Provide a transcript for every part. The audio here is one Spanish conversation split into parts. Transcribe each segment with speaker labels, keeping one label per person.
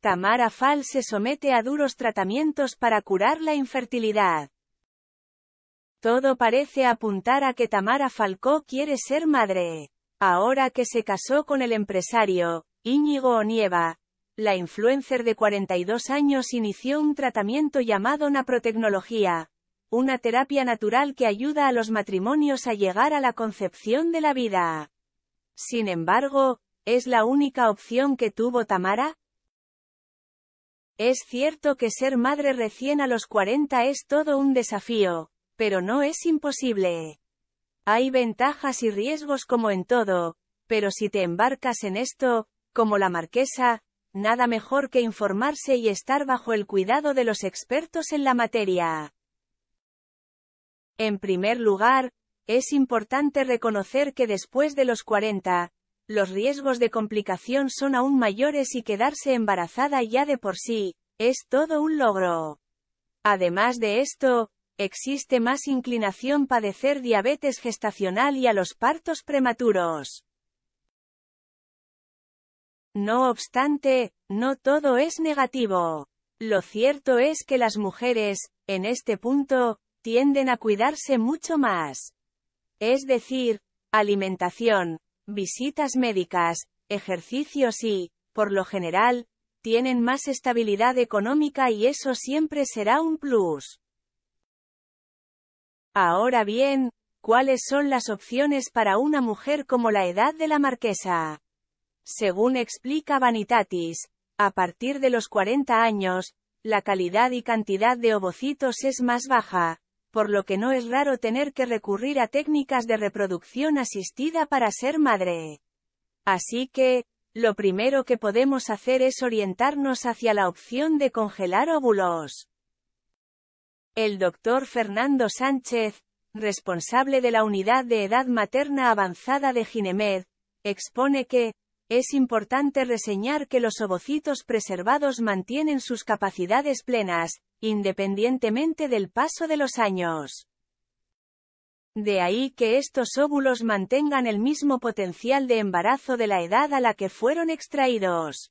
Speaker 1: Tamara Fall se somete a duros tratamientos para curar la infertilidad. Todo parece apuntar a que Tamara Falcó quiere ser madre. Ahora que se casó con el empresario, Íñigo Onieva, la influencer de 42 años inició un tratamiento llamado naprotecnología, una terapia natural que ayuda a los matrimonios a llegar a la concepción de la vida. Sin embargo, ¿Es la única opción que tuvo Tamara? Es cierto que ser madre recién a los 40 es todo un desafío, pero no es imposible. Hay ventajas y riesgos como en todo, pero si te embarcas en esto, como la marquesa, nada mejor que informarse y estar bajo el cuidado de los expertos en la materia. En primer lugar, es importante reconocer que después de los 40, los riesgos de complicación son aún mayores y quedarse embarazada ya de por sí, es todo un logro. Además de esto, existe más inclinación padecer diabetes gestacional y a los partos prematuros. No obstante, no todo es negativo. Lo cierto es que las mujeres, en este punto, tienden a cuidarse mucho más. Es decir, alimentación, visitas médicas, ejercicios y, por lo general, tienen más estabilidad económica y eso siempre será un plus. Ahora bien, ¿cuáles son las opciones para una mujer como la edad de la marquesa? Según explica Vanitatis, a partir de los 40 años, la calidad y cantidad de ovocitos es más baja, por lo que no es raro tener que recurrir a técnicas de reproducción asistida para ser madre. Así que, lo primero que podemos hacer es orientarnos hacia la opción de congelar óvulos. El doctor Fernando Sánchez, responsable de la Unidad de Edad Materna Avanzada de Ginemed, expone que, es importante reseñar que los ovocitos preservados mantienen sus capacidades plenas, independientemente del paso de los años. De ahí que estos óvulos mantengan el mismo potencial de embarazo de la edad a la que fueron extraídos.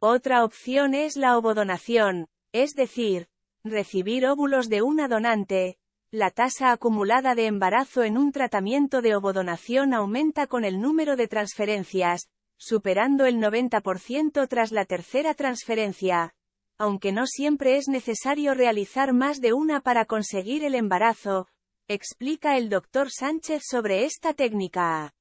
Speaker 1: Otra opción es la ovodonación, es decir, recibir óvulos de una donante, la tasa acumulada de embarazo en un tratamiento de ovodonación aumenta con el número de transferencias, superando el 90% tras la tercera transferencia. Aunque no siempre es necesario realizar más de una para conseguir el embarazo, explica el doctor Sánchez sobre esta técnica.